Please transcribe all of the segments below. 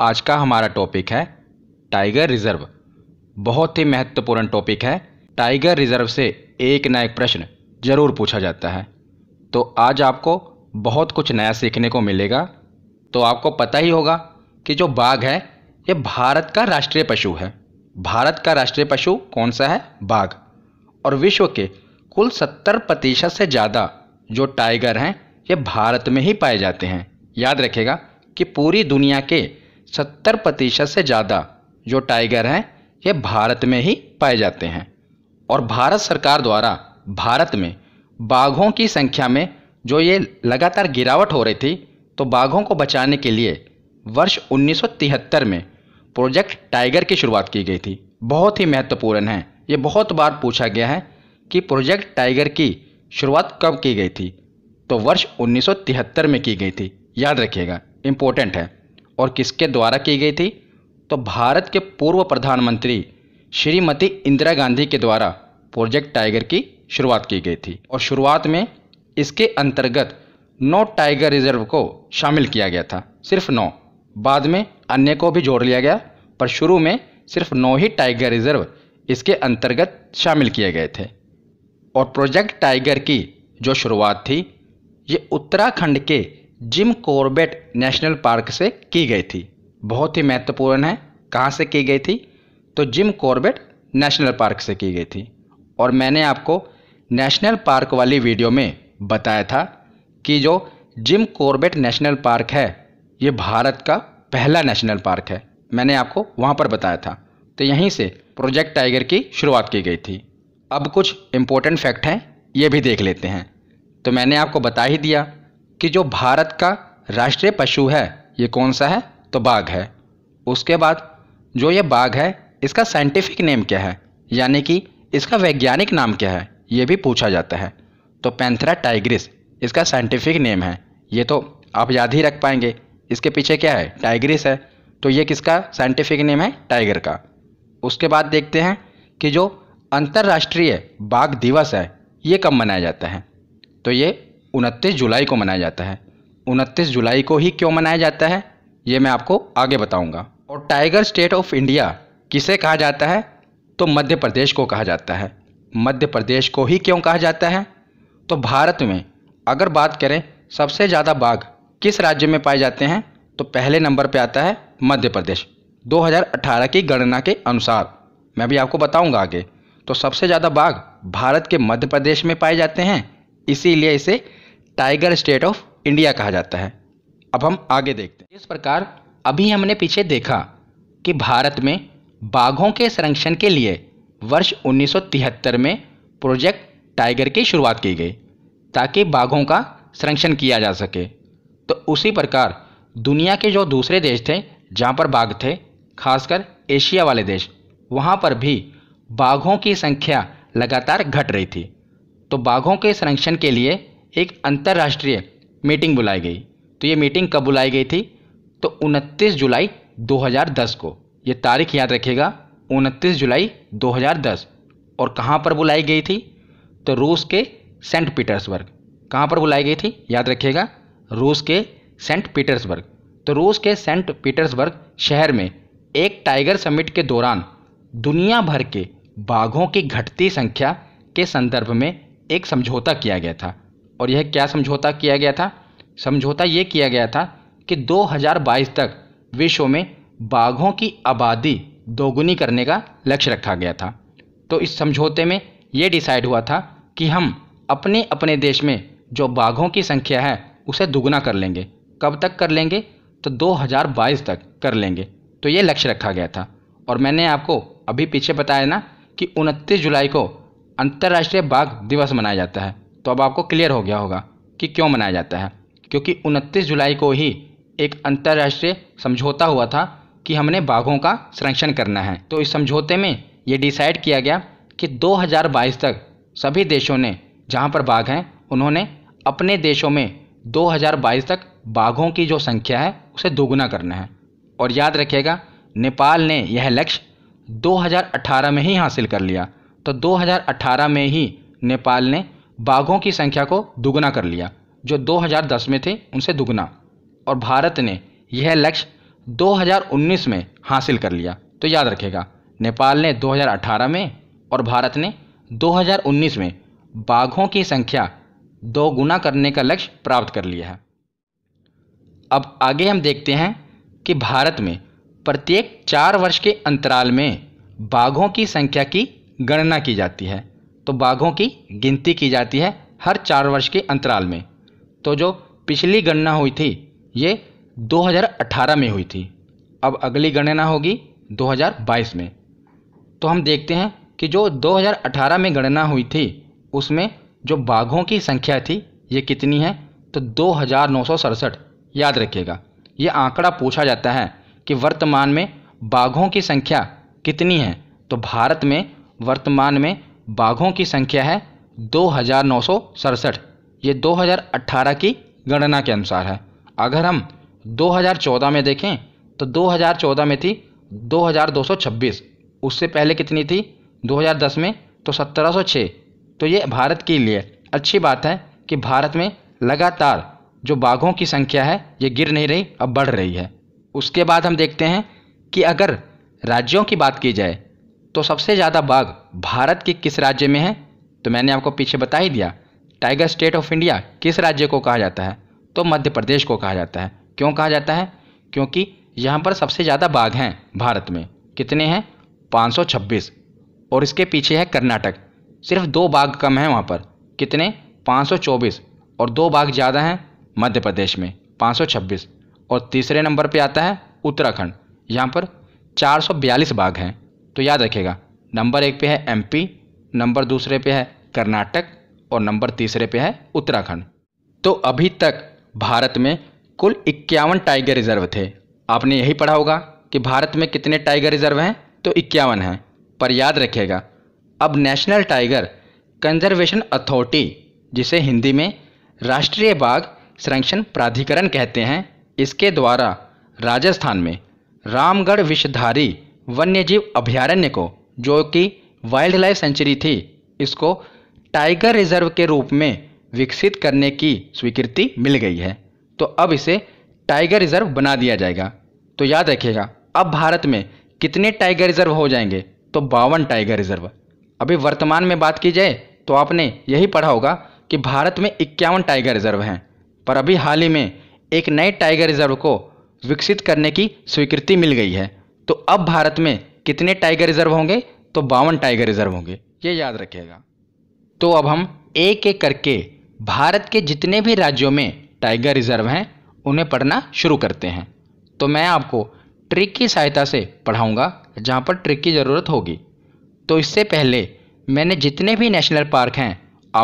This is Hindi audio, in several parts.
आज का हमारा टॉपिक है टाइगर रिजर्व बहुत ही महत्वपूर्ण टॉपिक है टाइगर रिजर्व से एक ना एक प्रश्न जरूर पूछा जाता है तो आज आपको बहुत कुछ नया सीखने को मिलेगा तो आपको पता ही होगा कि जो बाघ है ये भारत का राष्ट्रीय पशु है भारत का राष्ट्रीय पशु कौन सा है बाघ और विश्व के कुल सत्तर प्रतिशत से ज़्यादा जो टाइगर हैं ये भारत में ही पाए जाते हैं याद रखेगा कि पूरी दुनिया के सत्तर प्रतिशत से ज़्यादा जो टाइगर हैं ये भारत में ही पाए जाते हैं और भारत सरकार द्वारा भारत में बाघों की संख्या में जो ये लगातार गिरावट हो रही थी तो बाघों को बचाने के लिए वर्ष 1973 में प्रोजेक्ट टाइगर की शुरुआत की गई थी बहुत ही महत्वपूर्ण है ये बहुत बार पूछा गया है कि प्रोजेक्ट टाइगर की शुरुआत कब की गई थी तो वर्ष 1973 में की गई थी याद रखिएगा इम्पोर्टेंट है और किसके द्वारा की गई थी तो भारत के पूर्व प्रधानमंत्री श्रीमती इंदिरा गांधी के द्वारा प्रोजेक्ट टाइगर की शुरुआत की गई थी और शुरुआत में इसके अंतर्गत नौ टाइगर रिजर्व को शामिल किया गया था सिर्फ नौ बाद में अन्य को भी जोड़ लिया गया पर शुरू में सिर्फ नौ ही टाइगर रिजर्व इसके अंतर्गत शामिल किए गए थे और प्रोजेक्ट टाइगर की जो शुरुआत थी ये उत्तराखंड के जिम कॉर्बेट नेशनल पार्क से की गई थी बहुत ही महत्वपूर्ण है कहाँ से की गई थी तो जिम कॉर्बेट नेशनल पार्क से की गई थी और मैंने आपको नेशनल पार्क वाली वीडियो में बताया था कि जो जिम कॉर्बेट नेशनल पार्क है ये भारत का पहला नेशनल पार्क है मैंने आपको वहाँ पर बताया था तो यहीं से प्रोजेक्ट टाइगर की शुरुआत की गई थी अब कुछ इम्पोर्टेंट फैक्ट हैं ये भी देख लेते हैं तो मैंने आपको बता ही दिया कि जो भारत का राष्ट्रीय पशु है ये कौन सा है तो बाघ है उसके बाद जो ये बाघ है इसका साइंटिफिक नेम क्या है यानी कि इसका वैज्ञानिक नाम क्या है ये भी पूछा जाता है तो पैंथरा टाइग्रिस इसका साइंटिफिक नेम है ये तो आप याद ही रख पाएंगे इसके पीछे क्या है टाइग्रिस है तो ये किसका साइंटिफिक नेम है टाइगर का उसके बाद देखते हैं कि जो अंतर्राष्ट्रीय बाघ दिवस है ये कब मनाया जाता है तो ये उनतीस जुलाई को मनाया जाता है उनतीस जुलाई को ही क्यों मनाया जाता है ये मैं आपको आगे बताऊंगा और टाइगर स्टेट ऑफ इंडिया किसे कहा जाता है तो मध्य प्रदेश को कहा जाता है मध्य प्रदेश को ही क्यों कहा जाता है तो भारत में अगर बात करें सबसे ज़्यादा बाघ किस राज्य में पाए जाते हैं तो पहले नंबर पर आता है मध्य प्रदेश दो की गणना के अनुसार मैं भी आपको बताऊँगा आगे तो सबसे ज़्यादा बाघ भारत के मध्य प्रदेश में पाए जाते हैं इसीलिए इसे टाइगर स्टेट ऑफ इंडिया कहा जाता है अब हम आगे देखते हैं इस प्रकार अभी हमने पीछे देखा कि भारत में बाघों के संरक्षण के लिए वर्ष 1973 में प्रोजेक्ट टाइगर की शुरुआत की गई ताकि बाघों का संरक्षण किया जा सके तो उसी प्रकार दुनिया के जो दूसरे देश थे जहाँ पर बाघ थे खासकर एशिया वाले देश वहाँ पर भी बाघों की संख्या लगातार घट रही थी तो बाघों के संरक्षण के लिए एक अंतर्राष्ट्रीय मीटिंग बुलाई गई तो ये मीटिंग कब बुलाई गई थी तो 29 जुलाई 2010 को ये तारीख याद रखिएगा 29 जुलाई 2010 और कहाँ पर बुलाई गई थी तो रूस के सेंट पीटर्सबर्ग कहाँ पर बुलाई गई थी याद रखिएगा रूस के सेंट पीटर्सबर्ग तो रूस के सेंट पीटर्सबर्ग शहर में एक टाइगर समिट के दौरान दुनिया भर के बाघों की घटती संख्या के संदर्भ में एक समझौता किया गया था और यह क्या समझौता किया गया था समझौता ये किया गया था कि 2022 तक विश्व में बाघों की आबादी दोगुनी करने का लक्ष्य रखा गया था तो इस समझौते में ये डिसाइड हुआ था कि हम अपने अपने देश में जो बाघों की संख्या है उसे दुगुना कर लेंगे कब तक कर लेंगे तो 2022 तक कर लेंगे तो ये लक्ष्य रखा गया था और मैंने आपको अभी पीछे बताया ना कि 29 जुलाई को अंतर्राष्ट्रीय बाघ दिवस मनाया जाता है तो अब आपको क्लियर हो गया होगा कि क्यों मनाया जाता है क्योंकि 29 जुलाई को ही एक अंतर्राष्ट्रीय समझौता हुआ था कि हमने बाघों का संरक्षण करना है तो इस समझौते में ये डिसाइड किया गया कि 2022 तक सभी देशों ने जहाँ पर बाघ हैं उन्होंने अपने देशों में 2022 तक बाघों की जो संख्या है उसे दोगुना करना है और याद रखिएगा नेपाल ने यह लक्ष्य 2018 में ही हासिल कर लिया तो 2018 में ही नेपाल ने बाघों की संख्या को दुगना कर लिया जो 2010 में थे उनसे दुगना और भारत ने यह लक्ष्य 2019 में हासिल कर लिया तो याद रखेगा नेपाल ने 2018 में और भारत ने 2019 में बाघों की संख्या दो गुना करने का लक्ष्य प्राप्त कर लिया है अब आगे हम देखते हैं कि भारत में प्रत्येक चार वर्ष के अंतराल में बाघों की संख्या की गणना की जाती है तो बाघों की गिनती की जाती है हर चार वर्ष के अंतराल में तो जो पिछली गणना हुई थी ये 2018 में हुई थी अब अगली गणना होगी 2022 में तो हम देखते हैं कि जो 2018 में गणना हुई थी उसमें जो बाघों की संख्या थी ये कितनी है तो दो याद रखिएगा ये आंकड़ा पूछा जाता है कि वर्तमान में बाघों की संख्या कितनी है तो भारत में वर्तमान में बाघों की संख्या है दो हज़ार नौ सौ सड़सठ ये दो हज़ार अट्ठारह की गणना के अनुसार है अगर हम दो हजार चौदह में देखें तो दो हज़ार चौदह में थी दो दो हजार सौ छब्बीस उससे पहले कितनी थी दो हजार दस में तो सत्रह सौ छः तो ये भारत के लिए अच्छी बात है कि भारत में लगातार जो बाघों की संख्या है ये गिर नहीं रही अब बढ़ रही है उसके बाद हम देखते हैं कि अगर राज्यों की बात की जाए तो सबसे ज़्यादा बाघ भारत के किस राज्य में है तो मैंने आपको पीछे बता ही दिया टाइगर स्टेट ऑफ इंडिया किस राज्य को कहा जाता है तो मध्य प्रदेश को कहा जाता है क्यों कहा जाता है क्योंकि यहाँ पर सबसे ज़्यादा बाघ हैं भारत में कितने हैं 526 और इसके पीछे है कर्नाटक सिर्फ दो बाघ कम हैं वहाँ पर कितने 524 और दो बाघ ज़्यादा हैं मध्य प्रदेश में 526 और तीसरे नंबर पे आता है उत्तराखंड यहाँ पर 442 बाघ हैं तो याद रखेगा नंबर एक पे है एमपी नंबर दूसरे पे है कर्नाटक और नंबर तीसरे पे है उत्तराखंड तो अभी तक भारत में कुल इक्यावन टाइगर रिजर्व थे आपने यही पढ़ा होगा कि भारत में कितने टाइगर रिजर्व हैं तो इक्यावन हैं पर याद रखिएगा अब नेशनल टाइगर कंजर्वेशन अथॉरिटी जिसे हिंदी में राष्ट्रीय बाघ संरक्षण प्राधिकरण कहते हैं इसके द्वारा राजस्थान में रामगढ़ विषधारी वन्य जीव अभ्यारण्य को जो कि वाइल्ड लाइफ सेंचुरी थी इसको टाइगर रिजर्व के रूप में विकसित करने की स्वीकृति मिल गई है तो अब इसे टाइगर रिजर्व बना दिया जाएगा तो याद रखिएगा अब भारत में कितने टाइगर रिजर्व हो जाएंगे तो बावन टाइगर रिजर्व अभी वर्तमान में बात की जाए तो आपने यही पढ़ा होगा कि भारत में इक्यावन टाइगर रिजर्व हैं पर अभी हाल ही में एक नए टाइगर रिजर्व को विकसित करने की स्वीकृति मिल गई है तो अब भारत में कितने टाइगर रिजर्व होंगे तो बावन टाइगर रिजर्व होंगे ये याद रखिएगा तो अब हम एक एक करके भारत के जितने भी राज्यों में टाइगर रिजर्व हैं उन्हें पढ़ना शुरू करते हैं तो मैं आपको ट्रिक की सहायता से पढ़ाऊँगा जहाँ पर ट्रिक की ज़रूरत होगी तो इससे पहले मैंने जितने भी नेशनल पार्क हैं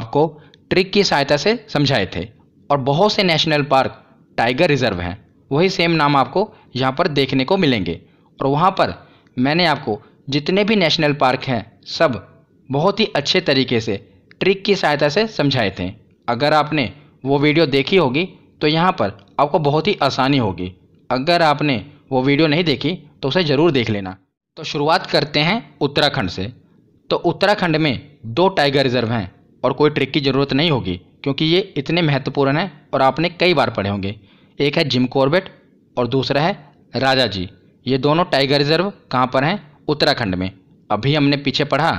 आपको ट्रिक की सहायता से समझाए थे और बहुत से नेशनल पार्क टाइगर रिजर्व हैं वही सेम नाम आपको यहाँ पर देखने को मिलेंगे और वहाँ पर मैंने आपको जितने भी नेशनल पार्क हैं सब बहुत ही अच्छे तरीके से ट्रिक की सहायता से समझाए थे अगर आपने वो वीडियो देखी होगी तो यहाँ पर आपको बहुत ही आसानी होगी अगर आपने वो वीडियो नहीं देखी तो उसे ज़रूर देख लेना तो शुरुआत करते हैं उत्तराखंड से तो उत्तराखंड में दो टाइगर रिजर्व हैं और कोई ट्रिक की ज़रूरत नहीं होगी क्योंकि ये इतने महत्वपूर्ण हैं और आपने कई बार पढ़े होंगे एक है जिम कॉर्बेट और दूसरा है राजा जी ये दोनों टाइगर रिजर्व कहाँ पर हैं उत्तराखंड में अभी हमने पीछे पढ़ा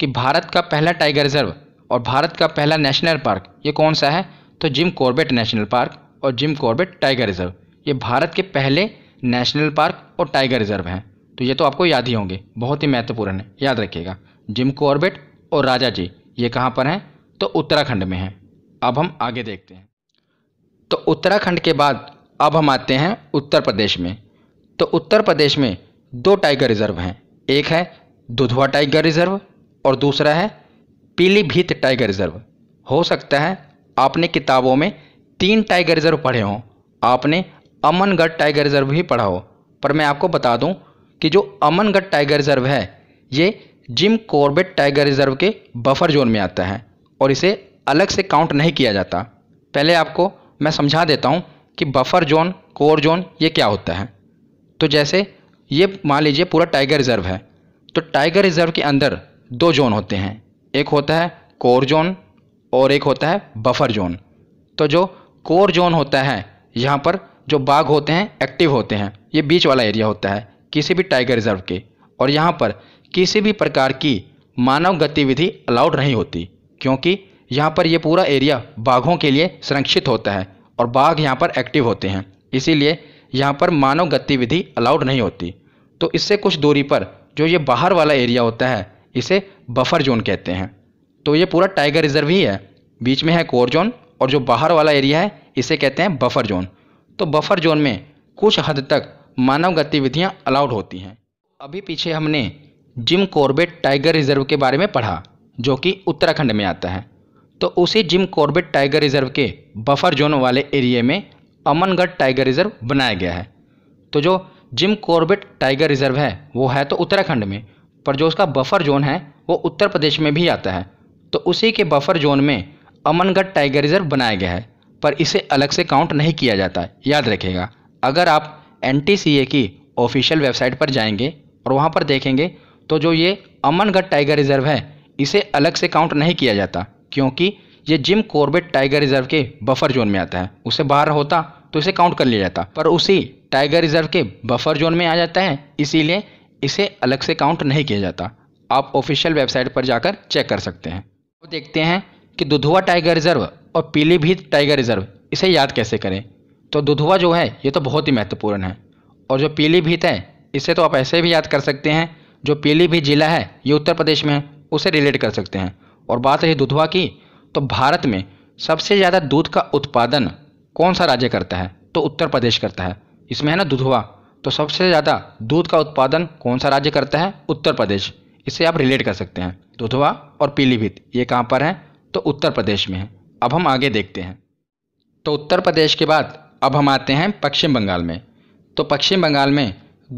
कि भारत का पहला टाइगर रिजर्व और भारत का पहला नेशनल पार्क ये कौन सा है तो जिम कॉर्बेट नेशनल पार्क और जिम कॉर्बेट टाइगर रिजर्व ये भारत के पहले नेशनल पार्क और टाइगर रिजर्व हैं तो ये तो आपको याद ही होंगे बहुत ही महत्वपूर्ण है याद रखिएगा जिम कॉर्बेट और राजा जी ये कहाँ पर हैं तो उत्तराखंड में हैं अब हम आगे देखते हैं तो उत्तराखंड के बाद अब हम आते हैं उत्तर प्रदेश में तो उत्तर प्रदेश में दो टाइगर रिजर्व हैं एक है दुधवा टाइगर रिजर्व और दूसरा है पीलीभीत टाइगर रिजर्व हो सकता है आपने किताबों में तीन टाइगर रिजर्व पढ़े हों आपने अमनगढ़ टाइगर रिजर्व भी पढ़ा हो पर मैं आपको बता दूं कि जो अमनगढ़ टाइगर रिजर्व है ये जिम कॉर्बेट टाइगर रिजर्व के बफर जोन में आता है और इसे अलग से काउंट नहीं किया जाता पहले आपको मैं समझा देता हूँ कि बफर जोन कोर जोन ये क्या होता है तो जैसे ये मान लीजिए पूरा टाइगर रिजर्व है तो टाइगर रिजर्व के अंदर दो जोन होते हैं एक होता है कोर जोन और एक होता है बफर जोन तो जो कोर जोन होता है यहाँ पर जो बाघ होते हैं एक्टिव होते हैं ये बीच वाला एरिया होता है किसी भी टाइगर रिजर्व के और यहाँ पर किसी भी प्रकार की मानव गतिविधि अलाउड नहीं होती क्योंकि यहाँ पर ये पूरा एरिया बाघों के लिए संरक्षित होता है और बाघ यहाँ पर एक्टिव होते हैं इसीलिए यहाँ पर मानव गतिविधि अलाउड नहीं होती तो इससे कुछ दूरी पर जो ये बाहर वाला एरिया होता है इसे बफर जोन कहते हैं तो ये पूरा टाइगर रिजर्व ही है बीच में है कोर जोन और जो बाहर वाला एरिया है इसे कहते हैं बफर जोन तो बफर जोन में कुछ हद तक मानव गतिविधियाँ अलाउड होती हैं अभी पीछे हमने जिम कॉर्बेट टाइगर रिजर्व के बारे में पढ़ा जो कि उत्तराखंड में आता है तो उसी जिम कॉर्बेट टाइगर रिजर्व के बफर जोन वाले एरिए में अमनगढ़ टाइगर रिजर्व बनाया गया है तो जो जिम कॉर्बेट टाइगर रिजर्व है वो है तो उत्तराखंड में पर जो उसका बफर जोन है वो उत्तर प्रदेश में भी आता है तो उसी के बफर जोन में अमनगढ़ टाइगर रिजर्व बनाया गया है पर इसे अलग से काउंट नहीं किया जाता याद रखेगा अगर आप एन की ऑफिशियल वेबसाइट पर जाएंगे और वहाँ पर देखेंगे तो जो ये अमनगढ़ टाइगर रिजर्व है इसे अलग से काउंट नहीं किया जाता क्योंकि ये जिम कॉर्बेट टाइगर रिजर्व के बफर जोन में आता है उसे बाहर होता तो इसे काउंट कर लिया जाता पर उसी टाइगर रिजर्व के बफर जोन में आ जाता है इसीलिए इसे अलग से काउंट नहीं किया जाता आप ऑफिशियल वेबसाइट पर जाकर चेक कर सकते हैं वो देखते हैं कि दुधुआ टाइगर रिजर्व और पीलीभीत टाइगर रिजर्व इसे याद कैसे करें तो दुधुआ जो है ये तो बहुत ही महत्वपूर्ण है और जो पीलीभीत है इसे तो आप ऐसे भी याद कर सकते हैं जो पीलीभीत जिला है ये उत्तर प्रदेश में है उसे रिलेट कर सकते हैं और बात रही दुधवा की तो भारत में सबसे ज़्यादा दूध का उत्पादन कौन सा राज्य करता है तो उत्तर प्रदेश करता है इसमें है ना दुधवा तो सबसे ज़्यादा दूध का उत्पादन कौन सा राज्य करता है उत्तर प्रदेश इसे आप रिलेट कर सकते हैं दुधवा और पीलीभीत ये कहाँ पर है तो उत्तर प्रदेश में है अब हम आगे देखते हैं तो उत्तर प्रदेश के बाद अब हम आते हैं पश्चिम बंगाल में तो पश्चिम बंगाल में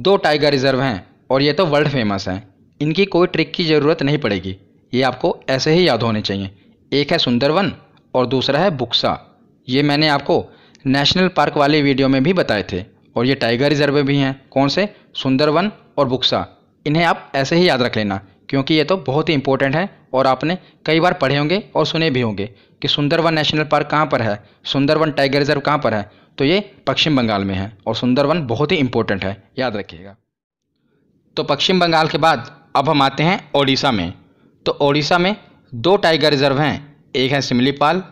दो टाइगर रिजर्व हैं और ये तो वर्ल्ड फेमस हैं इनकी कोई ट्रिक की ज़रूरत नहीं पड़ेगी ये आपको ऐसे ही याद होने चाहिए एक है सुंदरवन और दूसरा है बुक्सा ये मैंने आपको नेशनल पार्क वाले वीडियो में भी बताए थे और ये टाइगर रिजर्व भी हैं कौन से सुंदरवन और बुक्सा इन्हें आप ऐसे ही याद रख लेना क्योंकि ये तो बहुत ही इंपॉर्टेंट है और आपने कई बार पढ़े होंगे और सुने भी होंगे कि सुंदरवन नेशनल पार्क कहाँ पर है सुंदरवन टाइगर रिजर्व कहाँ पर है तो ये पश्चिम बंगाल में है और सुंदरवन बहुत ही इंपॉर्टेंट है याद रखिएगा तो पश्चिम बंगाल के बाद अब हम आते हैं ओडिशा में तो ओडिशा में दो टाइगर रिजर्व हैं एक है सिमलीपाल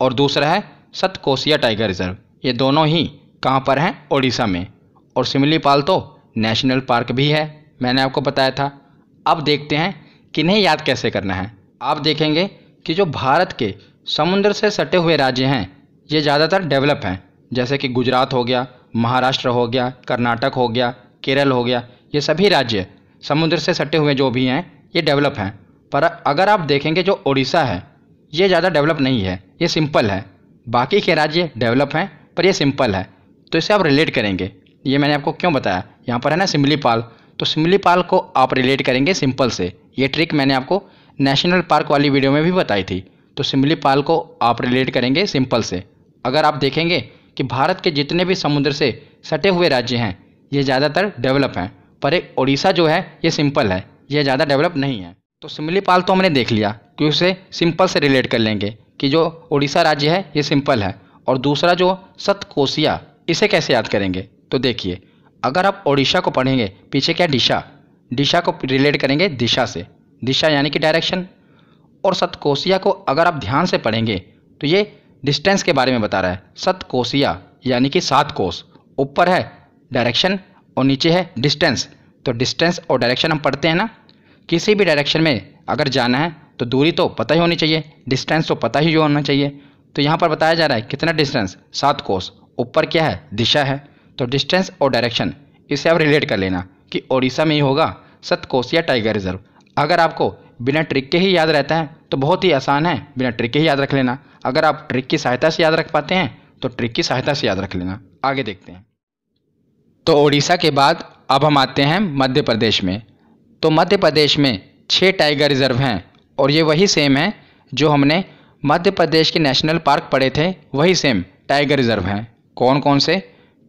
और दूसरा है सतकोसिया टाइगर रिजर्व ये दोनों ही कहाँ पर हैं ओडिशा में और सिमलीपाल तो नेशनल पार्क भी है मैंने आपको बताया था अब देखते हैं किन्हें याद कैसे करना है आप देखेंगे कि जो भारत के समुद्र से सटे हुए राज्य हैं ये ज़्यादातर डेवलप हैं जैसे कि गुजरात हो गया महाराष्ट्र हो गया कर्नाटक हो गया केरल हो गया ये सभी राज्य समुद्र से सटे हुए जो भी हैं ये डेवलप हैं पर अगर आप देखेंगे जो उड़ीसा है ये ज़्यादा डेवलप नहीं है ये सिंपल है बाकी के राज्य डेवलप हैं पर ये सिंपल है तो इसे आप रिलेट करेंगे ये मैंने आपको क्यों बताया यहाँ पर है ना सिमलीपाल तो सिमलीपाल को आप रिलेट करेंगे सिंपल से ये ट्रिक मैंने आपको नेशनल पार्क वाली वीडियो में भी बताई थी तो सिमलीपाल को आप रिलेट करेंगे सिंपल से अगर आप देखेंगे कि भारत के जितने भी समुद्र से सटे हुए राज्य हैं ये ज़्यादातर डेवलप हैं पर एक उड़ीसा जो है ये सिंपल है ये ज़्यादा डेवलप नहीं है तो सिमली पाल तो हमने देख लिया कि उसे सिंपल से रिलेट कर लेंगे कि जो उड़ीसा राज्य है ये सिंपल है और दूसरा जो सतकोसिया इसे कैसे याद करेंगे तो देखिए अगर आप ओडिशा को पढ़ेंगे पीछे क्या दिशा दिशा को रिलेट करेंगे दिशा से दिशा यानी कि डायरेक्शन और सतकोसिया को अगर आप ध्यान से पढ़ेंगे तो ये डिस्टेंस के बारे में बता रहा है सतकोसिया यानी कि सात कोस ऊपर है डायरेक्शन और नीचे है डिस्टेंस तो डिस्टेंस और डायरेक्शन हम पढ़ते हैं ना किसी भी डायरेक्शन में अगर जाना है तो दूरी तो पता ही होनी चाहिए डिस्टेंस तो पता ही होना चाहिए तो यहाँ पर बताया जा रहा है कितना डिस्टेंस सात कोस ऊपर क्या है दिशा है तो डिस्टेंस और डायरेक्शन इसे आप रिलेट कर लेना कि ओडिशा में ही होगा सत कोस या टाइगर रिजर्व अगर आपको बिना ट्रिक के ही याद रहता है तो बहुत ही आसान है बिना ट्रिक के ही याद रख लेना अगर आप ट्रिक की सहायता से याद रख पाते हैं तो ट्रिक की सहायता से याद रख लेना आगे देखते हैं तो ओडिशा के बाद अब हम आते हैं मध्य प्रदेश में तो मध्य प्रदेश में छः टाइगर रिजर्व हैं और ये वही सेम हैं जो हमने मध्य प्रदेश के नेशनल पार्क पढ़े थे वही सेम टाइगर रिजर्व हैं कौन कौन से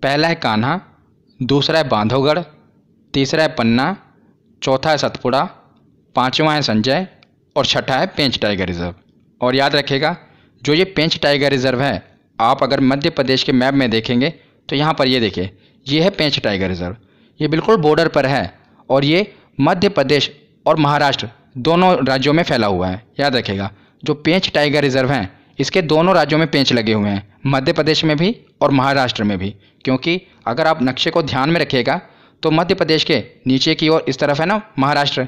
पहला है कान्हा दूसरा है बांधवगढ़ तीसरा है पन्ना चौथा है सतपुड़ा पाँचवा है संजय और छठा है पेंच टाइगर रिजर्व और याद रखेगा जो ये पेंच टाइगर रिजर्व है आप अगर मध्य प्रदेश के मैप में देखेंगे तो यहाँ पर ये देखिए ये है पेंच टाइगर रिजर्व ये बिल्कुल बॉर्डर पर है और ये मध्य प्रदेश और महाराष्ट्र दोनों राज्यों में फैला हुआ है याद रखेगा जो पेंच टाइगर रिजर्व हैं इसके दोनों राज्यों में पेंच लगे हुए हैं मध्य प्रदेश में भी और महाराष्ट्र में भी क्योंकि अगर आप नक्शे को ध्यान में रखिएगा तो मध्य प्रदेश के नीचे की ओर इस तरफ है ना महाराष्ट्र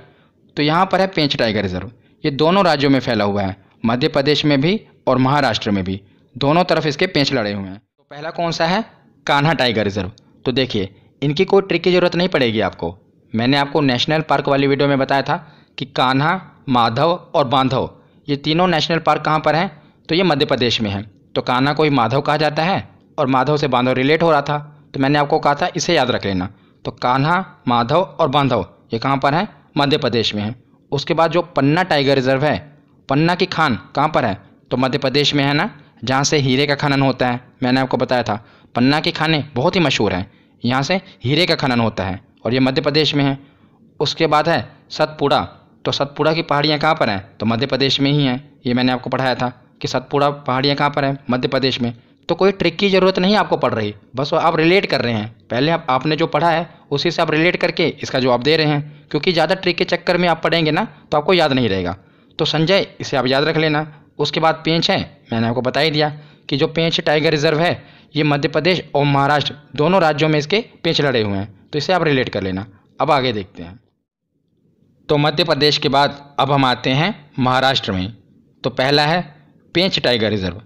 तो यहाँ पर है पेंच टाइगर रिजर्व ये दोनों राज्यों में फैला हुआ है मध्य प्रदेश में भी और महाराष्ट्र में भी दोनों तरफ इसके पेंच लड़े हुए हैं तो पहला कौन सा है कान्हा टाइगर रिजर्व तो देखिए इनकी कोई ट्रिक की ज़रूरत नहीं पड़ेगी आपको मैंने आपको नेशनल पार्क वाली वीडियो में बताया था कि कान्हा माधव और बांधव ये तीनों नेशनल पार्क कहाँ पर हैं तो ये मध्य प्रदेश में है तो कान्हा को ही माधव कहा जाता है और माधव से बांधव रिलेट हो रहा था तो मैंने आपको कहा था इसे याद रख लेना तो कान्हा माधव और बांधव ये कहाँ पर हैं मध्य प्रदेश में है उसके बाद जो पन्ना टाइगर रिजर्व है पन्ना की खान कहाँ पर है तो मध्य प्रदेश में है ना जहाँ से हीरे का खनन होता है मैंने आपको बताया था पन्ना की खाने बहुत ही मशहूर हैं यहाँ से हीरे का खनन होता है और ये मध्य प्रदेश में है उसके बाद है सतपुड़ा तो सतपुड़ा की पहाड़ियाँ कहाँ पर हैं तो मध्य प्रदेश में ही हैं ये मैंने आपको पढ़ाया था कि सतपुड़ा पहाड़ियाँ कहाँ पर हैं मध्य प्रदेश में तो कोई ट्रिक की ज़रूरत नहीं आपको पड़ रही बस वो आप रिलेट कर रहे हैं पहले आप आपने जो पढ़ा है उसी से आप रिलेट करके इसका जवाब दे रहे हैं क्योंकि ज़्यादा ट्रिक के चक्कर में आप पढ़ेंगे ना तो आपको याद नहीं रहेगा तो संजय इसे आप याद रख लेना उसके बाद पेंच है मैंने आपको बता ही दिया कि जो पेंच टाइगर रिजर्व है ये मध्य प्रदेश और महाराष्ट्र दोनों राज्यों में इसके पेंच लड़े हुए हैं तो इसे आप रिलेट कर लेना अब आगे देखते हैं तो मध्य प्रदेश के बाद अब हम आते हैं महाराष्ट्र में तो पहला है पेंच टाइगर रिजर्व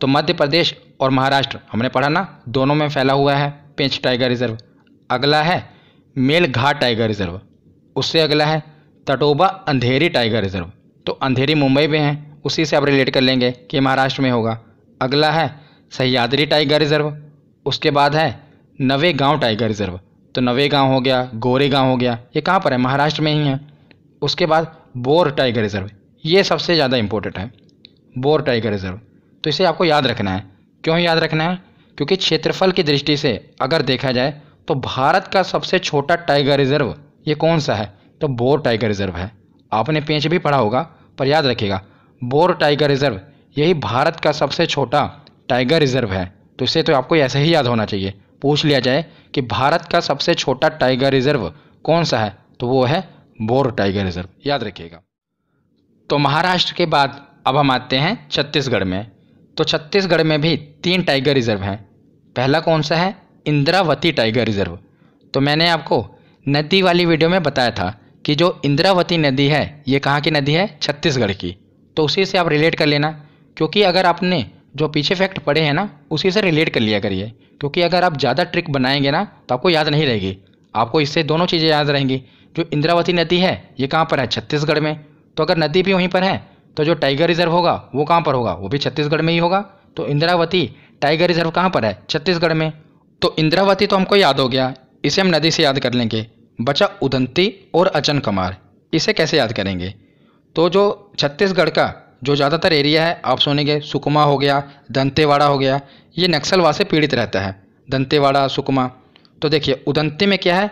तो मध्य प्रदेश और महाराष्ट्र हमने पढ़ा ना दोनों में फैला हुआ है पेंच टाइगर रिजर्व अगला है मेलघाट टाइगर रिजर्व उससे अगला है तटोबा अंधेरी टाइगर रिजर्व तो अंधेरी मुंबई में है उसी से आप रिलेट कर लेंगे कि महाराष्ट्र में होगा अगला है सह्याद्री टाइगर रिजर्व उसके बाद है नवे गांव टाइगर रिजर्व तो गाँव हो गया गोरेगांव हो गया ये कहाँ पर है महाराष्ट्र में ही है उसके बाद बोर टाइगर रिजर्व ये सबसे ज़्यादा इम्पोर्टेंट है बोर टाइगर रिजर्व तो इसे आपको याद रखना है क्यों याद रखना है क्योंकि क्षेत्रफल की दृष्टि से अगर देखा जाए तो भारत का सबसे छोटा टाइगर रिजर्व ये कौन सा है तो बोर टाइगर रिजर्व है आपने पेंच भी पढ़ा होगा पर याद रखिएगा बोर टाइगर रिजर्व यही भारत का सबसे छोटा टाइगर रिजर्व है तो इसे तो आपको ऐसे ही याद होना चाहिए पूछ लिया जाए कि भारत का सबसे छोटा टाइगर रिजर्व कौन सा है तो वो है बोर टाइगर रिजर्व याद रखिएगा तो महाराष्ट्र के बाद अब हम आते हैं छत्तीसगढ़ में तो छत्तीसगढ़ में भी तीन टाइगर रिजर्व हैं पहला कौन सा है इंदिरावती टाइगर रिजर्व तो मैंने आपको नदी वाली वीडियो में बताया था कि जो इंदिरावती नदी है ये कहाँ की नदी है छत्तीसगढ़ की तो उसी से आप रिलेट कर लेना क्योंकि अगर आपने जो पीछे फैक्ट पड़े हैं ना उसी से रिलेट कर लिया करिए क्योंकि अगर आप ज़्यादा ट्रिक बनाएंगे ना तो आपको याद नहीं रहेगी आपको इससे दोनों चीज़ें याद रहेंगी जो इंद्रावती नदी है ये कहाँ पर है छत्तीसगढ़ में तो अगर नदी भी वहीं पर है तो जो टाइगर रिजर्व होगा वो कहाँ पर होगा वो भी छत्तीसगढ़ में ही होगा तो इंद्रावती टाइगर रिजर्व कहाँ पर है छत्तीसगढ़ में तो इंद्रावती तो हमको याद हो गया इसे हम नदी से याद कर लेंगे बचा उदंती और अचन कमार इसे कैसे याद करेंगे तो जो छत्तीसगढ़ का जो ज़्यादातर एरिया है आप सुनेंगे सुकमा हो गया दंतेवाड़ा हो गया ये नक्सलवाद से पीड़ित रहता है दंतेवाड़ा सुकमा तो देखिए उदंती में क्या है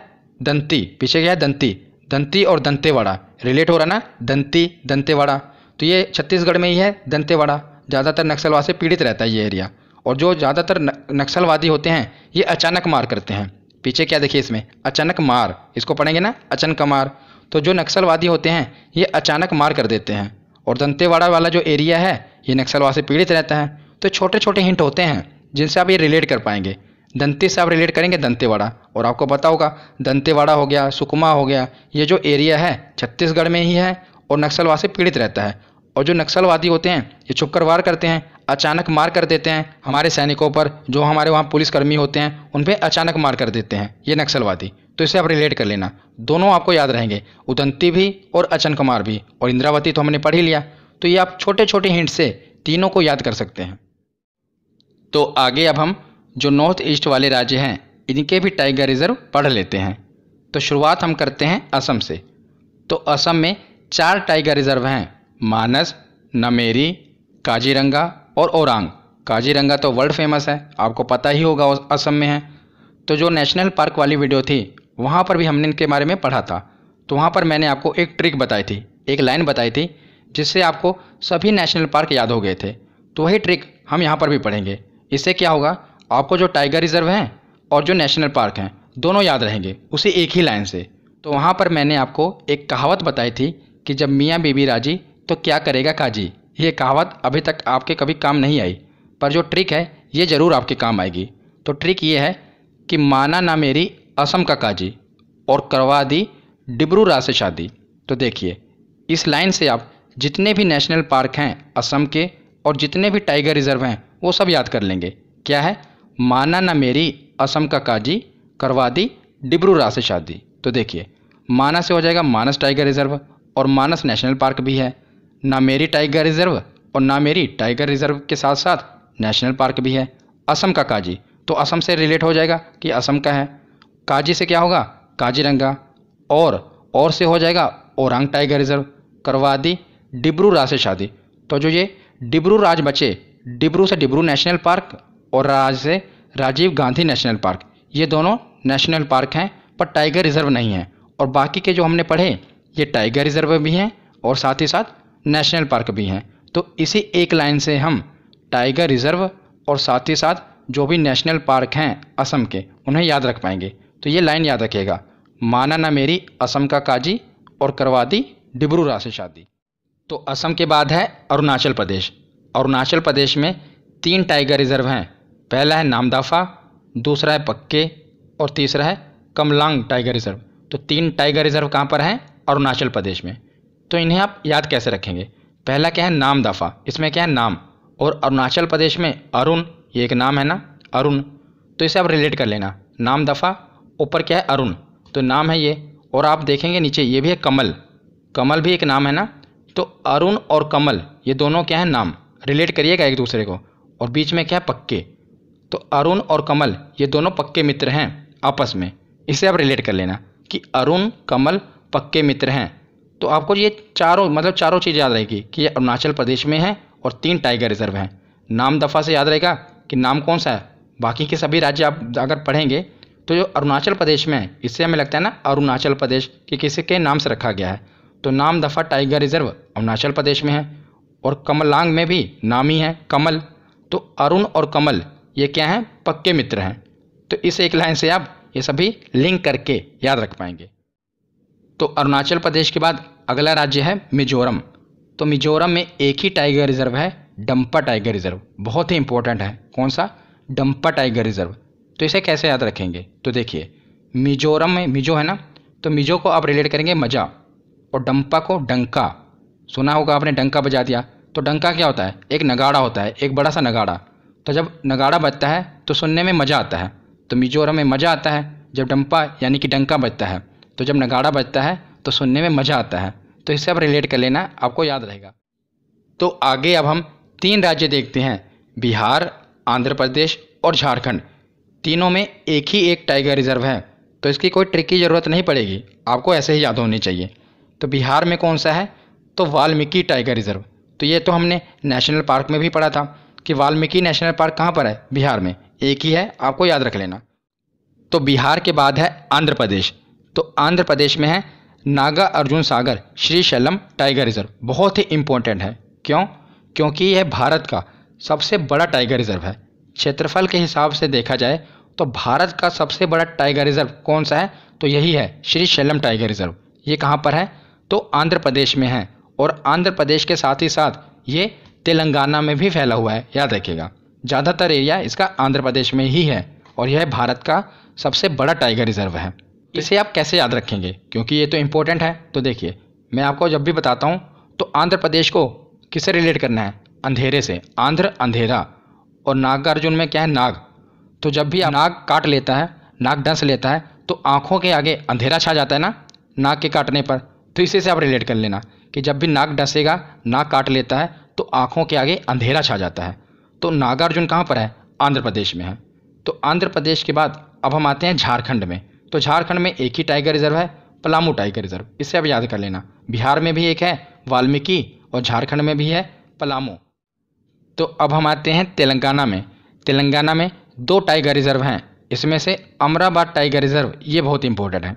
दंती पीछे क्या है दंती दंती और दंतेवाड़ा रिलेट हो रहा ना दंती दंतेवाड़ा तो ये छत्तीसगढ़ में ही है दंतेवाड़ा ज़्यादातर नक्सलवाद से पीड़ित रहता है ये एरिया और जो ज़्यादातर नक्सलवादी होते हैं ये अचानक मार करते हैं पीछे क्या देखिए इसमें अचानक मार इसको पढ़ेंगे ना अचन मार तो जो नक्सलवादी होते हैं ये अचानक मार कर देते हैं और दंतेवाड़ा वाला जो एरिया है ये नक्सलवाद से पीड़ित रहता है तो छोटे छोटे हिंट होते हैं जिनसे आप ये रिलेट कर पाएंगे दंते से आप रिलेट करेंगे दंतेवाड़ा और आपको पता होगा दंतेवाड़ा हो गया सुकमा हो गया ये जो एरिया है छत्तीसगढ़ में ही है और नक्सलवाद से पीड़ित रहता है और जो नक्सलवादी होते हैं ये छुपकर वार करते हैं अचानक मार कर देते हैं हमारे सैनिकों पर जो हमारे वहाँ पुलिसकर्मी होते हैं उन पर अचानक मार कर देते हैं ये नक्सलवादी तो इसे आप रिलेट कर लेना दोनों आपको याद रहेंगे उदंती भी और अचन कुमार भी और इंद्रावती तो हमने पढ़ ही लिया तो ये आप छोटे छोटे हिंट से तीनों को याद कर सकते हैं तो आगे अब हम जो नॉर्थ ईस्ट वाले राज्य हैं इनके भी टाइगर रिजर्व पढ़ लेते हैं तो शुरुआत हम करते हैं असम से तो असम में चार टाइगर रिजर्व हैं मानस नमेरी काजीरंगा और ओरांग काजीरंगा तो वर्ल्ड फेमस है आपको पता ही होगा असम में है तो जो नेशनल पार्क वाली वीडियो थी वहाँ पर भी हमने इनके बारे में पढ़ा था तो वहाँ पर मैंने आपको एक ट्रिक बताई थी एक लाइन बताई थी जिससे आपको सभी नेशनल पार्क याद हो गए थे तो वही ट्रिक हम यहाँ पर भी पढ़ेंगे इससे क्या होगा आपको जो टाइगर रिजर्व हैं और जो नेशनल पार्क हैं दोनों याद रहेंगे उसी एक ही लाइन से तो वहाँ पर मैंने आपको एक कहावत बताई थी कि जब मियाँ बीबी राजी तो क्या करेगा काजी ये कहावत अभी तक आपके कभी काम नहीं आई पर जो ट्रिक है ये ज़रूर आपके काम आएगी तो ट्रिक ये है कि माना ना मेरी असम का काजी और करवा दी डिब्रू रा से शादी तो देखिए इस लाइन से आप जितने भी नेशनल पार्क हैं असम के और जितने भी टाइगर रिजर्व हैं वो सब याद कर लेंगे क्या है माना ना मेरी असम का काजी करवा दी डिब्रू रा से शादी तो देखिए माना से हो जाएगा मानस टाइगर रिजर्व और मानस नेशनल पार्क भी है ना मेरी टाइगर रिजर्व और ना मेरी टाइगर रिजर्व के साथ साथ नेशनल पार्क भी है असम का काजी तो असम से रिलेट हो जाएगा कि असम का है काजी से क्या होगा काजीरंगा और और से हो जाएगा औरंग टाइगर रिजर्व करवा दी डिब्रू राज से शादी तो जो ये डिब्रू राज बचे डिब्रू से डिब्रू नेशनल पार्क और राज से राजीव गांधी नेशनल पार्क ये दोनों नेशनल पार्क हैं पर टाइगर रिजर्व नहीं है और बाकी के जो हमने पढ़े ये टाइगर रिजर्व भी हैं और साथ ही साथ नेशनल पार्क भी हैं तो इसी एक लाइन से हम टाइगर रिजर्व और साथ ही साथ जो भी नेशनल पार्क हैं असम के उन्हें याद रख पाएंगे तो ये लाइन याद रखेगा माना ना मेरी असम का काजी और करवा दी डिब्रू से शादी तो असम के बाद है अरुणाचल प्रदेश अरुणाचल प्रदेश में तीन टाइगर रिजर्व हैं पहला है नामदाफा दूसरा है पक्के और तीसरा है कमलांग टाइगर रिजर्व तो तीन टाइगर रिजर्व कहाँ पर हैं अरुणाचल प्रदेश में तो इन्हें आप याद कैसे रखेंगे पहला क्या है नाम दफ़ा इसमें क्या है नाम और अरुणाचल प्रदेश में अरुण ये एक नाम है ना अरुण तो इसे आप रिलेट कर लेना नाम दफ़ा ऊपर क्या है अरुण तो नाम है ये और आप देखेंगे नीचे ये भी है कमल कमल भी एक नाम है ना तो अरुण और कमल ये दोनों क्या है नाम रिलेट करिएगा एक दूसरे को और बीच में क्या है पक्के तो अरुण और कमल ये दोनों पक्के मित्र हैं आपस में इसे आप रिलेट कर लेना कि अरुण कमल पक्के मित्र हैं तो आपको ये चारों मतलब चारों चीज़ याद रहेगी कि ये अरुणाचल प्रदेश में है और तीन टाइगर रिजर्व हैं नाम दफ़ा से याद रहेगा कि नाम कौन सा है बाकी के सभी राज्य आप अगर पढ़ेंगे तो जो अरुणाचल प्रदेश में है इससे हमें लगता है ना अरुणाचल प्रदेश कि किसी के नाम से रखा गया है तो नाम दफ़ा टाइगर रिजर्व अरुणाचल प्रदेश में है और कमलांग में भी नाम ही है कमल तो अरुण और कमल ये क्या हैं पक्के मित्र हैं तो इस एक लाइन से आप ये सभी लिंक करके याद रख पाएंगे तो अरुणाचल प्रदेश के बाद अगला राज्य है मिजोरम तो मिजोरम में एक ही टाइगर रिजर्व है डम्पा टाइगर रिजर्व बहुत ही इंपॉर्टेंट है कौन सा डम्पा टाइगर रिजर्व तो इसे कैसे याद रखेंगे तो देखिए मिजोरम में मिजो है ना तो मिजो को आप रिलेट करेंगे मजा और डम्पा को डंका सुना होगा आपने डंका बजा दिया तो डंका क्या होता है एक नगाड़ा होता है एक बड़ा सा नगाड़ा तो जब नगाड़ा बजता है तो सुनने में मज़ा आता है तो मिजोरम में मज़ा आता है जब डंपा यानी कि डंका बजता है तो जब नगाड़ा बजता है तो सुनने में मज़ा आता है तो इसे आप रिलेट कर लेना आपको याद रहेगा तो आगे अब हम तीन राज्य देखते हैं बिहार आंध्र प्रदेश और झारखंड तीनों में एक ही एक टाइगर रिजर्व है तो इसकी कोई ट्रिक की ज़रूरत नहीं पड़ेगी आपको ऐसे ही याद होनी चाहिए तो बिहार में कौन सा है तो वाल्मीकि टाइगर रिजर्व तो ये तो हमने नेशनल पार्क में भी पढ़ा था कि वाल्मीकि नेशनल पार्क कहाँ पर है बिहार में एक ही है आपको याद रख लेना तो बिहार के बाद है आंध्र प्रदेश तो आंध्र प्रदेश में है Nagarjuna Sagar Srisailam tiger reserve बहुत ही इम्पोर्टेंट है क्यों क्योंकि यह भारत का सबसे बड़ा टाइगर रिजर्व है क्षेत्रफल के हिसाब से देखा जाए तो भारत का सबसे बड़ा टाइगर रिजर्व कौन सा है तो यही है श्री शैलम टाइगर रिजर्व ये कहाँ पर है तो आंध्र प्रदेश में है और आंध्र प्रदेश के साथ ही साथ ये तेलंगाना में भी फैला हुआ है याद रखिएगा ज़्यादातर एरिया इसका आंध्र प्रदेश में ही है और यह भारत का सबसे बड़ा टाइगर रिजर्व है तो इसे आप कैसे याद रखेंगे क्योंकि ये तो इम्पोर्टेंट है तो देखिए मैं आपको जब भी बताता हूँ तो आंध्र प्रदेश को किससे रिलेट करना है अंधेरे से आंध्र अंधेरा और नागार्जुन में क्या है नाग तो जब भी आप नाग काट लेता है नाग डंस लेता है तो आँखों के आगे अंधेरा छा जाता है ना नाग के काटने पर तो इसी से आप रिलेट कर लेना कि जब भी नाग डसेगा नाग काट लेता है तो आँखों के आगे अंधेरा छा जाता है तो नागार्जुन कहाँ पर है आंध्र प्रदेश में है तो आंध्र प्रदेश के बाद अब हम आते हैं झारखंड में तो झारखंड में एक ही टाइगर रिजर्व है पलामू टाइगर रिजर्व इसे आप याद कर लेना बिहार में भी एक है वाल्मीकि और झारखंड में भी है पलामू तो अब हम आते हैं तेलंगाना में तेलंगाना में दो टाइगर रिजर्व हैं इसमें से अमराबाद टाइगर रिजर्व ये बहुत इंपॉर्टेंट है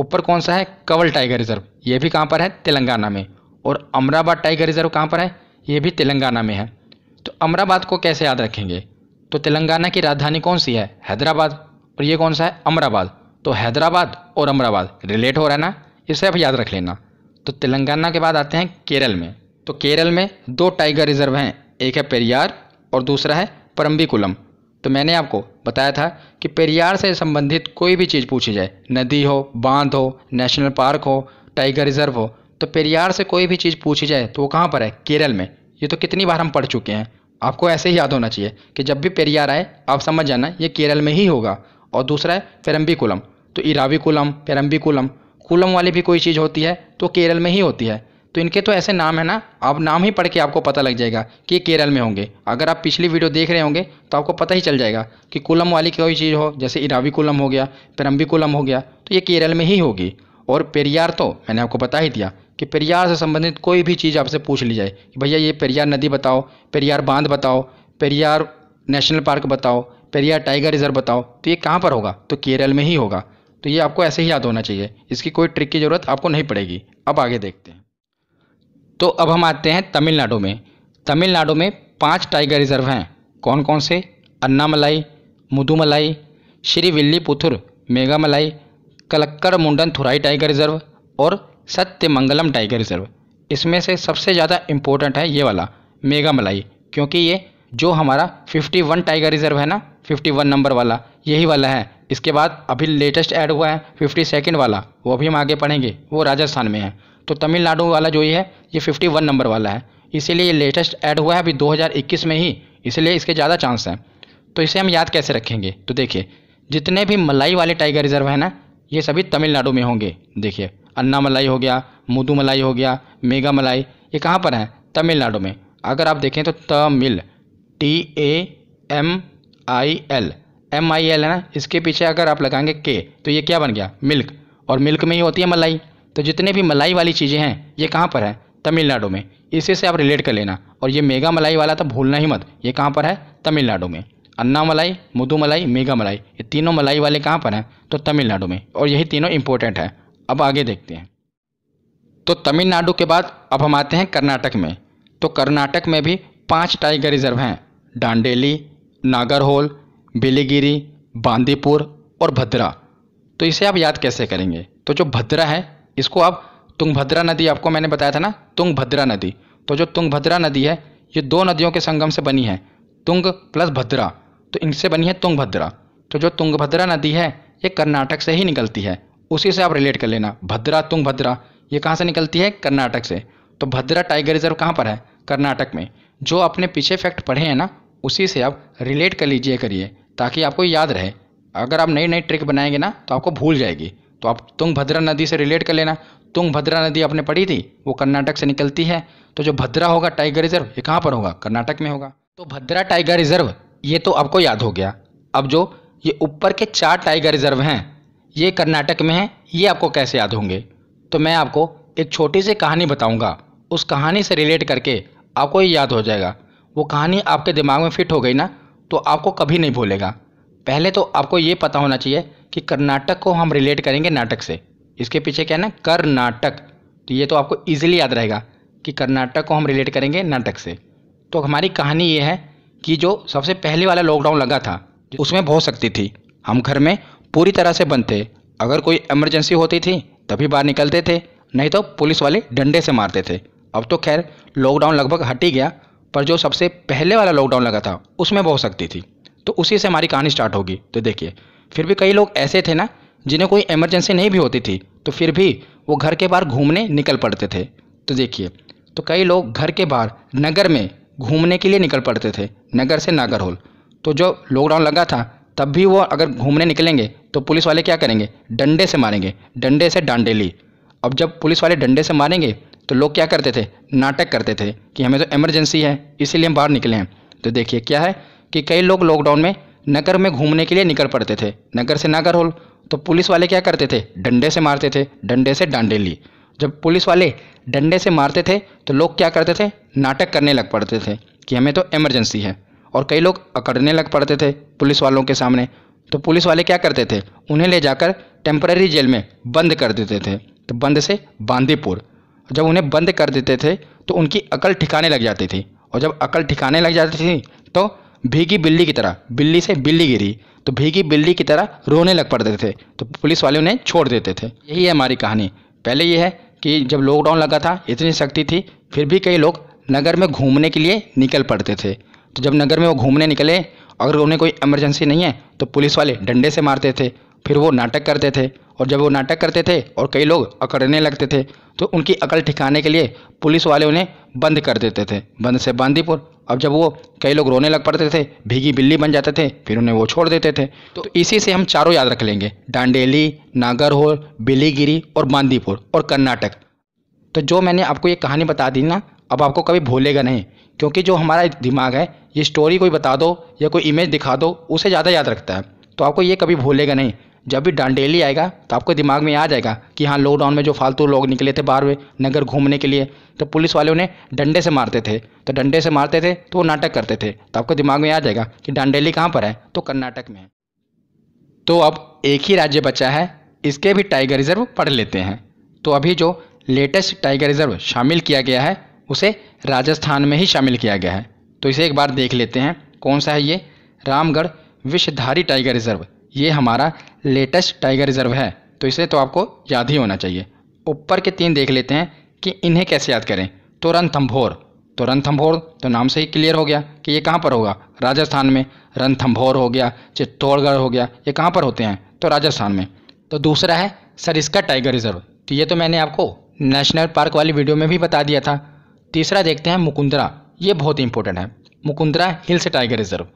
ऊपर कौन सा है कवल टाइगर रिजर्व ये भी कहाँ पर है तेलंगाना में और अमराबाद टाइगर रिजर्व कहाँ पर है ये भी तेलंगाना में है तो अमराबाद को कैसे याद रखेंगे तो तेलंगाना की राजधानी कौन सी है हैदराबाद और ये कौन सा है अमराबाद तो हैदराबाद और अमराबाद रिलेट हो रहा है ना इसे आप याद रख लेना तो तेलंगाना के बाद आते हैं केरल में तो केरल में दो टाइगर रिजर्व हैं एक है पेरियार और दूसरा है परम्बिकुलम तो मैंने आपको बताया था कि पेरियार से संबंधित कोई भी चीज़ पूछी जाए नदी हो बांध हो नेशनल पार्क हो टाइगर रिजर्व हो तो पेरियार से कोई भी चीज़ पूछी जाए तो वो कहाँ पर है केरल में ये तो कितनी बार हम पढ़ चुके हैं आपको ऐसे ही याद होना चाहिए कि जब भी पेरियार आए आप समझ जाना ये केरल में ही होगा और दूसरा है पेरम्बिकुलम तो इराविकुलम पेरम्बिकुलम कुलम वाली भी कोई चीज़ होती है तो केरल में ही होती है तो इनके तो ऐसे नाम है ना आप नाम ही पढ़ के आपको पता लग जाएगा कि केरल में होंगे अगर आप पिछली वीडियो देख रहे होंगे तो आपको पता ही चल जाएगा कि कुलम वाली कोई चीज़ हो जैसे इराविकुलम हो गया पेरम्बिकुलम हो गया तो ये केरल में ही होगी और पेरियार तो मैंने आपको बता ही दिया कि पेरियार से संबंधित कोई भी चीज़ आपसे पूछ ली जाए कि भैया ये पेरियार नदी बताओ पेरियार बांध बताओ पेरियार नेशनल पार्क बताओ पेरिया टाइगर रिजर्व बताओ तो ये कहाँ पर होगा तो केरल में ही होगा तो ये आपको ऐसे ही याद होना चाहिए इसकी कोई ट्रिक की ज़रूरत आपको नहीं पड़ेगी अब आगे देखते हैं तो अब हम आते हैं तमिलनाडु में तमिलनाडु में पांच टाइगर रिजर्व हैं कौन कौन से अन्नामलाई मुदुमलाई श्री पुथुर मेगामलाई कलक्कर मुंडन थुराई टाइगर रिजर्व और सत्यमंगलम टाइगर रिजर्व इसमें से सबसे ज़्यादा इम्पोर्टेंट है ये वाला मेगामलाई क्योंकि ये जो हमारा 51 टाइगर रिजर्व है ना फिफ्टी वन नंबर वाला यही वाला है इसके बाद अभी लेटेस्ट ऐड हुआ है फिफ्टी सेकेंड वाला वो भी हम आगे पढ़ेंगे वो राजस्थान में है तो तमिलनाडु वाला जो ही है ये फिफ्टी वन नंबर वाला है इसीलिए ये लेटेस्ट ऐड हुआ है अभी 2021 में ही इसलिए इसके ज़्यादा चांस हैं तो इसे हम याद कैसे रखेंगे तो देखिए जितने भी मलाई वाले टाइगर रिजर्व हैं ना ये सभी तमिलनाडु में होंगे देखिए अन्ना मलाई हो गया मुदू मलाई हो गया मेगा मलाई ये कहाँ पर हैं तमिलनाडु में अगर आप देखें तो Tamil T A M I L M I L है ना इसके पीछे अगर आप लगाएंगे के तो ये क्या बन गया मिल्क और मिल्क में ही होती है मलाई तो जितने भी मलाई वाली चीज़ें हैं ये कहाँ पर है तमिलनाडु में इसी से आप रिलेट कर लेना और ये मेगा मलाई वाला तो भूलना ही मत ये कहाँ पर है तमिलनाडु में अन्ना मलाई मुदू मलाई मेगा मलाई ये तीनों मलाई वाले कहाँ पर हैं तो तमिलनाडु में और यही तीनों इम्पोर्टेंट हैं अब आगे देखते हैं तो तमिलनाडु के बाद अब हम आते हैं कर्नाटक में तो कर्नाटक में भी पाँच टाइगर रिजर्व हैं डांडेली नागरहोल बिलीगिरी बांदीपुर और भद्रा तो इसे आप याद कैसे करेंगे तो जो भद्रा है इसको आप तुंगभद्रा नदी आपको मैंने बताया था ना तुंगभद्रा नदी तो जो तुंगभद्रा नदी है ये दो नदियों के संगम से बनी है तुंग प्लस भद्रा तो इनसे बनी है तुंगभद्रा तो जो तुंगभद्रा नदी है ये कर्नाटक से ही निकलती है उसी से आप रिलेट कर लेना भद्रा तुंगभद्रा ये कहाँ से निकलती है कर्नाटक से तो भद्रा टाइगर रिजर्व कहाँ पर है कर्नाटक में जो अपने पीछे फैक्ट पढ़े हैं ना उसी से आप रिलेट कर लीजिए करिए ताकि आपको याद रहे अगर आप नई नई ट्रिक बनाएंगे ना तो आपको भूल जाएगी तो आप तुंग भद्रा नदी से रिलेट कर लेना तुंग भद्रा नदी आपने पढ़ी थी वो कर्नाटक से निकलती है तो जो भद्रा होगा टाइगर रिजर्व ये कहाँ पर होगा कर्नाटक में होगा तो भद्रा टाइगर रिजर्व ये तो आपको याद हो गया अब जो ये ऊपर के चार टाइगर रिजर्व हैं ये कर्नाटक में हैं ये आपको कैसे याद होंगे तो मैं आपको एक छोटी सी कहानी बताऊंगा उस कहानी से रिलेट करके आपको ये याद हो जाएगा वो कहानी आपके दिमाग में फिट हो गई ना तो आपको कभी नहीं भूलेगा पहले तो आपको ये पता होना चाहिए कि कर्नाटक को हम रिलेट करेंगे नाटक से इसके पीछे क्या है ना कर्नाटक तो ये तो आपको ईजिली याद रहेगा कि कर्नाटक को हम रिलेट करेंगे नाटक से तो हमारी कहानी ये है कि जो सबसे पहले वाला लॉकडाउन लगा था उसमें बहुत सख्ती थी हम घर में पूरी तरह से बंद थे अगर कोई इमरजेंसी होती थी तभी बाहर निकलते थे नहीं तो पुलिस वाले डंडे से मारते थे अब तो खैर लॉकडाउन लगभग हट ही गया पर जो सबसे पहले वाला लॉकडाउन लगा था उसमें बहुत हो सकती थी तो उसी से हमारी कहानी स्टार्ट होगी तो देखिए फिर भी कई लोग ऐसे थे ना जिन्हें कोई इमरजेंसी नहीं भी होती थी तो फिर भी वो घर के बाहर घूमने निकल पड़ते थे तो देखिए तो कई लोग घर के बाहर नगर में घूमने के लिए निकल पड़ते थे नगर से नागर होल तो जो लॉकडाउन लगा था तब भी वो अगर घूमने निकलेंगे तो पुलिस वाले क्या करेंगे डंडे से मारेंगे डंडे से डांडेली अब जब पुलिस वाले डंडे से मारेंगे तो लोग क्या करते थे नाटक करते थे कि हमें तो इमरजेंसी है इसीलिए हम बाहर निकले हैं तो देखिए क्या है कि कई लोग लॉकडाउन में नगर में घूमने के लिए निकल पड़ते थे नगर से नागर होल तो पुलिस वाले क्या करते थे डंडे से मारते थे डंडे से डांडे ली जब पुलिस वाले डंडे से मारते थे तो लोग क्या करते थे नाटक करने लग पड़ते थे कि हमें तो इमरजेंसी है और कई लोग अकड़ने लग पड़ते थे पुलिस वालों के सामने तो पुलिस वाले क्या करते थे उन्हें ले जाकर टेम्प्रेरी जेल में बंद कर देते थे तो बंद से बांदीपुर जब उन्हें बंद कर देते थे तो उनकी अकल ठिकाने लग जाती थी और जब अकल ठिकाने लग जाती थी तो भीगी बिल्ली की तरह बिल्ली से बिल्ली गिरी तो भीगी बिल्ली की तरह रोने लग पड़ते थे तो पुलिस वाले उन्हें छोड़ देते थे यही है हमारी कहानी पहले ये है कि जब लॉकडाउन लगा था इतनी सख्ती थी फिर भी कई लोग नगर में घूमने के लिए निकल पड़ते थे तो जब नगर में वो घूमने निकले अगर उन्हें कोई इमरजेंसी नहीं है तो पुलिस वाले डंडे से मारते थे फिर वो नाटक करते थे और जब वो नाटक करते थे और कई लोग अकड़ने लगते थे तो उनकी अकल ठिकाने के लिए पुलिस वाले उन्हें बंद कर देते थे बंद से बांदीपुर अब जब वो कई लोग रोने लग पड़ते थे भीगी बिल्ली बन जाते थे फिर उन्हें वो छोड़ देते थे तो इसी से हम चारों याद रख लेंगे डांडेली नागरहोल बिलीगिरी और बांदीपुर और कर्नाटक तो जो मैंने आपको ये कहानी बता दी ना अब आपको कभी भूलेगा नहीं क्योंकि जो हमारा दिमाग है ये स्टोरी कोई बता दो या कोई इमेज दिखा दो उसे ज़्यादा याद रखता है तो आपको ये कभी भूलेगा नहीं जब भी डांडेली आएगा तो आपको दिमाग में आ जाएगा कि हाँ लॉकडाउन में जो फालतू लोग निकले थे बाहर में नगर घूमने के लिए तो पुलिस वाले उन्हें डंडे से मारते थे तो डंडे से मारते थे तो वो नाटक करते थे तो आपको दिमाग में आ जाएगा कि डांडेली कहाँ पर है तो कर्नाटक में है तो अब एक ही राज्य बचा है इसके भी टाइगर रिजर्व पढ़ लेते हैं तो अभी जो लेटेस्ट टाइगर रिजर्व शामिल किया गया है उसे राजस्थान में ही शामिल किया गया है तो इसे एक बार देख लेते हैं कौन सा है ये रामगढ़ विषधारी टाइगर रिजर्व ये हमारा लेटेस्ट टाइगर रिजर्व है तो इसे तो आपको याद ही होना चाहिए ऊपर के तीन देख लेते हैं कि इन्हें कैसे याद करें तो रनथम्भोर तो रनथम्भोर तो नाम से ही क्लियर हो गया कि ये कहाँ पर होगा राजस्थान में रनथम्भोर हो गया चित्तौड़गढ़ हो गया ये कहाँ पर होते हैं तो राजस्थान में तो दूसरा है सरिस्का टाइगर रिजर्व तो ये तो मैंने आपको नेशनल पार्क वाली वीडियो में भी बता दिया था तीसरा देखते हैं मुकुंदरा ये बहुत इंपॉर्टेंट है मुकुंदरा हिल्स टाइगर रिजर्व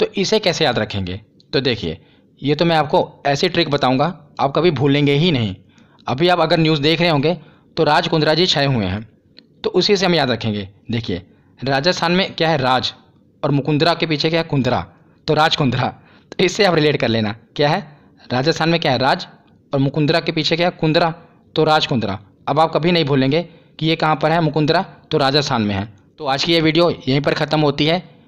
तो इसे कैसे याद रखेंगे तो देखिए ये तो मैं आपको ऐसी ट्रिक बताऊँगा आप कभी भूलेंगे ही नहीं अभी आप अगर न्यूज़ देख रहे होंगे तो राज कुंद्रा जी छाए हुए हैं तो उसी से हम याद रखेंगे देखिए राजस्थान में क्या है राज और मुकुंदरा के पीछे क्या है कुंदरा तो राज कुंद्रा तो इससे आप रिलेट कर लेना क्या है राजस्थान में क्या है राज और मुकुंदरा के पीछे क्या है कुंदरा तो राज कुंदरा अब आप कभी नहीं भूलेंगे कि ये कहाँ पर है मुकुंदरा तो राजस्थान में है तो आज की ये वीडियो यहीं पर ख़त्म होती है